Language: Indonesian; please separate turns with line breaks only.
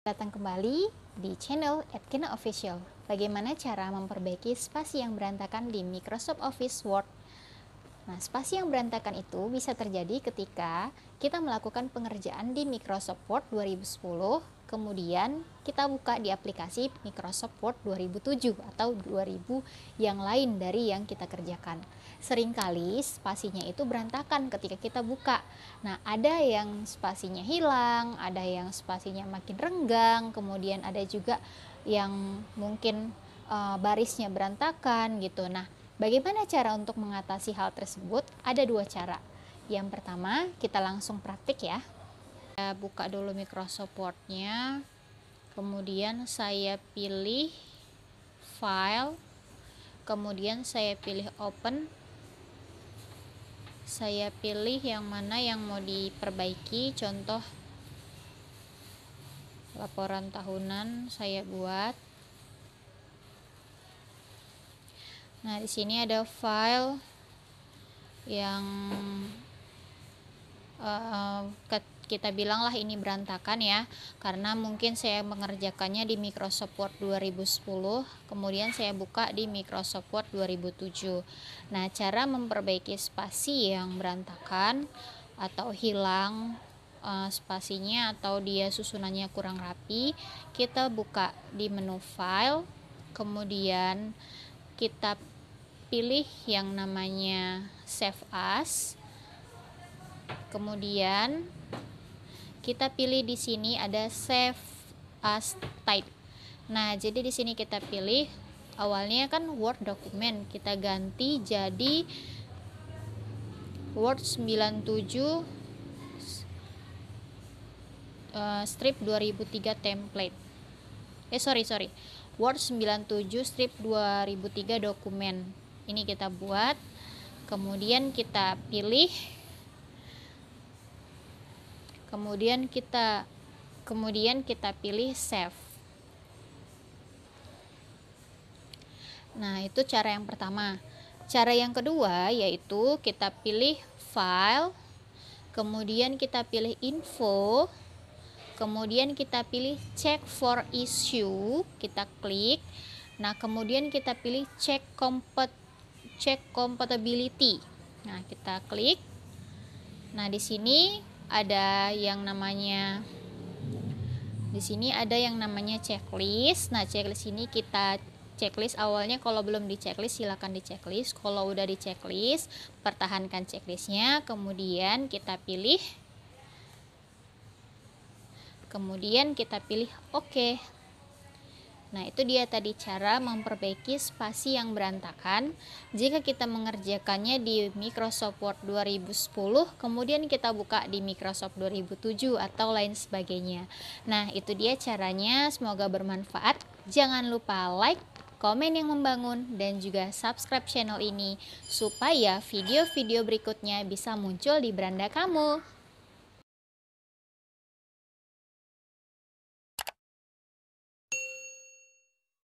Datang kembali di channel Edkina Official. Bagaimana cara memperbaiki spasi yang berantakan di Microsoft Office Word? Nah, spasi yang berantakan itu bisa terjadi ketika kita melakukan pengerjaan di Microsoft Word 2010 Kemudian kita buka di aplikasi Microsoft Word 2007 atau 2000 yang lain dari yang kita kerjakan. Seringkali spasinya itu berantakan ketika kita buka. Nah, ada yang spasinya hilang, ada yang spasinya makin renggang, kemudian ada juga yang mungkin e, barisnya berantakan gitu. Nah, bagaimana cara untuk mengatasi hal tersebut? Ada dua cara. Yang pertama, kita langsung praktik ya saya buka dulu Microsoft Word-nya kemudian saya pilih file kemudian saya pilih open saya pilih yang mana yang mau diperbaiki contoh laporan tahunan saya buat nah di sini ada file yang uh, kita bilanglah ini berantakan ya karena mungkin saya mengerjakannya di Microsoft Word 2010 kemudian saya buka di Microsoft Word 2007 nah cara memperbaiki spasi yang berantakan atau hilang uh, spasinya atau dia susunannya kurang rapi kita buka di menu file kemudian kita pilih yang namanya save as kemudian kita pilih di sini ada save as type nah jadi di sini kita pilih awalnya kan Word dokumen kita ganti jadi Word 97 uh, eh, strip 2003 template eh sorry sorry Word 97 strip 2003 dokumen ini kita buat kemudian kita pilih kemudian kita kemudian kita pilih save nah itu cara yang pertama cara yang kedua yaitu kita pilih file kemudian kita pilih info kemudian kita pilih check for issue kita klik nah kemudian kita pilih check compat check compatibility nah kita klik nah di sini ada yang namanya di sini ada yang namanya checklist. Nah, checklist ini kita checklist awalnya kalau belum di checklist silakan di checklist. Kalau udah di checklist, pertahankan checklistnya. Kemudian kita pilih, kemudian kita pilih oke. Okay. Nah, itu dia tadi cara memperbaiki spasi yang berantakan. Jika kita mengerjakannya di Microsoft Word 2010, kemudian kita buka di Microsoft 2007 atau lain sebagainya. Nah, itu dia caranya. Semoga bermanfaat. Jangan lupa like, komen yang membangun, dan juga subscribe channel ini supaya video-video berikutnya bisa muncul di beranda kamu.